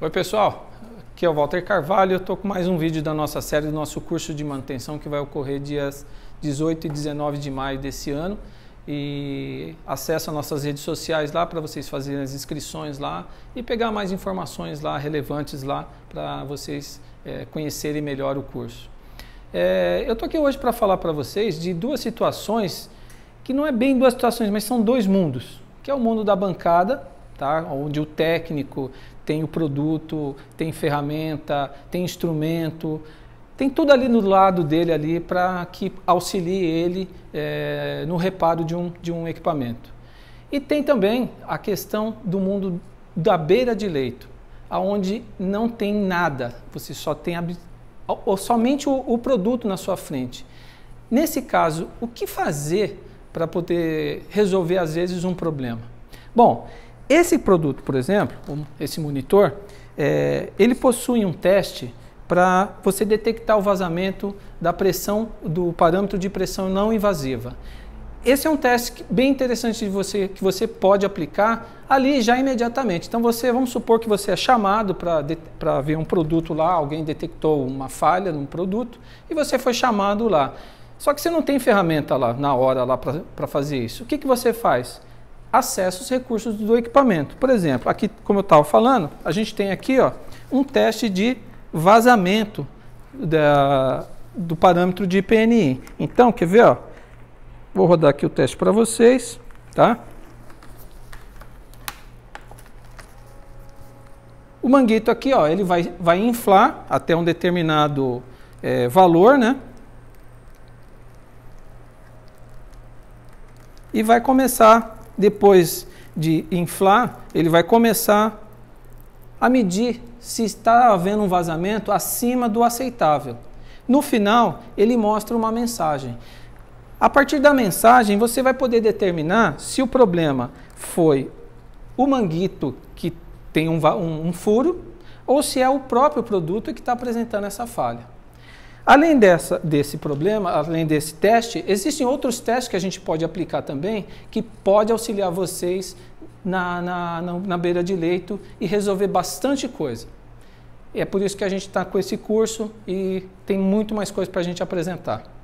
Oi pessoal, aqui é o Walter Carvalho, eu estou com mais um vídeo da nossa série do nosso curso de manutenção que vai ocorrer dias 18 e 19 de maio desse ano e acesse nossas redes sociais lá para vocês fazerem as inscrições lá e pegar mais informações lá relevantes lá para vocês é, conhecerem melhor o curso. É, eu estou aqui hoje para falar para vocês de duas situações que não é bem duas situações, mas são dois mundos, que é o mundo da bancada, tá? onde o técnico tem o produto, tem ferramenta, tem instrumento, tem tudo ali no lado dele ali para que auxilie ele é, no reparo de um, de um equipamento. E tem também a questão do mundo da beira de leito, aonde não tem nada, você só tem ou somente o, o produto na sua frente. Nesse caso, o que fazer para poder resolver às vezes um problema? Bom, esse produto, por exemplo, esse monitor, é, ele possui um teste para você detectar o vazamento da pressão do parâmetro de pressão não invasiva. Esse é um teste bem interessante de você que você pode aplicar ali já imediatamente. Então você, vamos supor que você é chamado para ver um produto lá, alguém detectou uma falha num produto e você foi chamado lá. Só que você não tem ferramenta lá na hora lá para fazer isso. O que, que você faz? acesso aos recursos do equipamento. Por exemplo, aqui, como eu estava falando, a gente tem aqui ó, um teste de vazamento da, do parâmetro de IPNI. Então, quer ver? Ó, vou rodar aqui o teste para vocês. Tá? O manguito aqui ó, ele vai, vai inflar até um determinado é, valor, né? E vai começar depois de inflar, ele vai começar a medir se está havendo um vazamento acima do aceitável. No final, ele mostra uma mensagem. A partir da mensagem, você vai poder determinar se o problema foi o manguito que tem um, um, um furo ou se é o próprio produto que está apresentando essa falha. Além dessa, desse problema, além desse teste, existem outros testes que a gente pode aplicar também que pode auxiliar vocês na, na, na, na beira de leito e resolver bastante coisa. E é por isso que a gente está com esse curso e tem muito mais coisa para a gente apresentar.